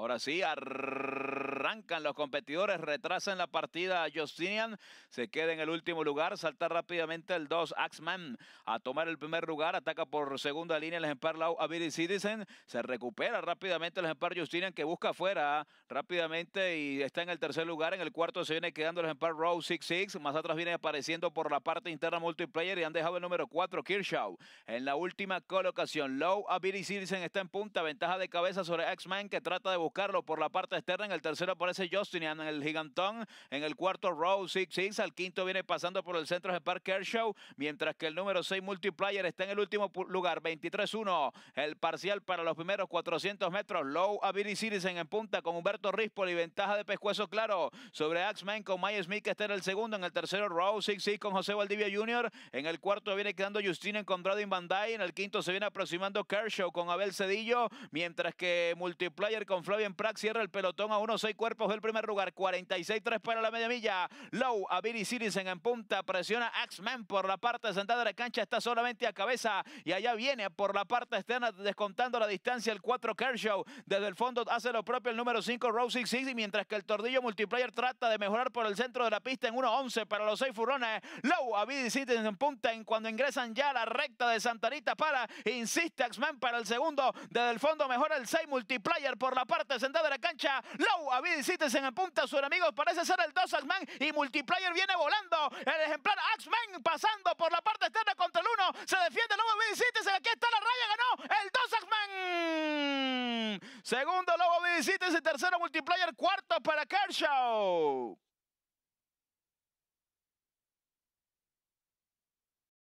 Ahora sí, ar arrancan los competidores, retrasan la partida a Justinian, se queda en el último lugar, salta rápidamente el 2 Axman a tomar el primer lugar, ataca por segunda línea el ejemplar Low Ability Citizen, se recupera rápidamente el ejemplar Justinian que busca afuera rápidamente y está en el tercer lugar, en el cuarto se viene quedando el ejemplar Row 66, más atrás viene apareciendo por la parte interna multiplayer y han dejado el número 4 Kirchhoff. en la última colocación. Low Ability Citizen está en punta, ventaja de cabeza sobre Axman que trata de buscarlo por la parte externa en el tercero aparece Justinian en el gigantón. En el cuarto, Row 6-6. Al quinto viene pasando por el centro de Park Kershaw. Mientras que el número 6, Multiplayer, está en el último lugar, 23-1. El parcial para los primeros 400 metros. Low a Billy en punta con Humberto Rispoli. Ventaja de pescuezo claro sobre Axman con Maya Smith, que está en el segundo. En el tercero, Row 6-6 con José Valdivia Jr. En el cuarto viene quedando Justinian con en Bandai. En el quinto se viene aproximando Kershaw con Abel Cedillo. Mientras que Multiplayer con Flavian Prax cierra el pelotón a 1 6 cuerpos del primer lugar. 46-3 para la media milla. Low a Billy Citizen en punta. Presiona Axman por la parte sentada de la cancha. Está solamente a cabeza. Y allá viene por la parte externa descontando la distancia el 4 Kershaw. Desde el fondo hace lo propio el número 5 Rose Six. Mientras que el tordillo multiplayer trata de mejorar por el centro de la pista en 1-11 para los 6 furones Low a Billy Citizen en punta. En cuando ingresan ya a la recta de Santarita para. Insiste Axman para el segundo. Desde el fondo mejora el 6 multiplayer por la parte sentada de la cancha. Low a David en en a su amigos parece ser el 2 Axman y Multiplayer viene volando. El ejemplar Axman pasando por la parte externa contra el 1. Se defiende Lobo David en aquí está la raya, ganó el 2 Axman. Segundo Lobo David y tercero Multiplayer, cuarto para Kershaw.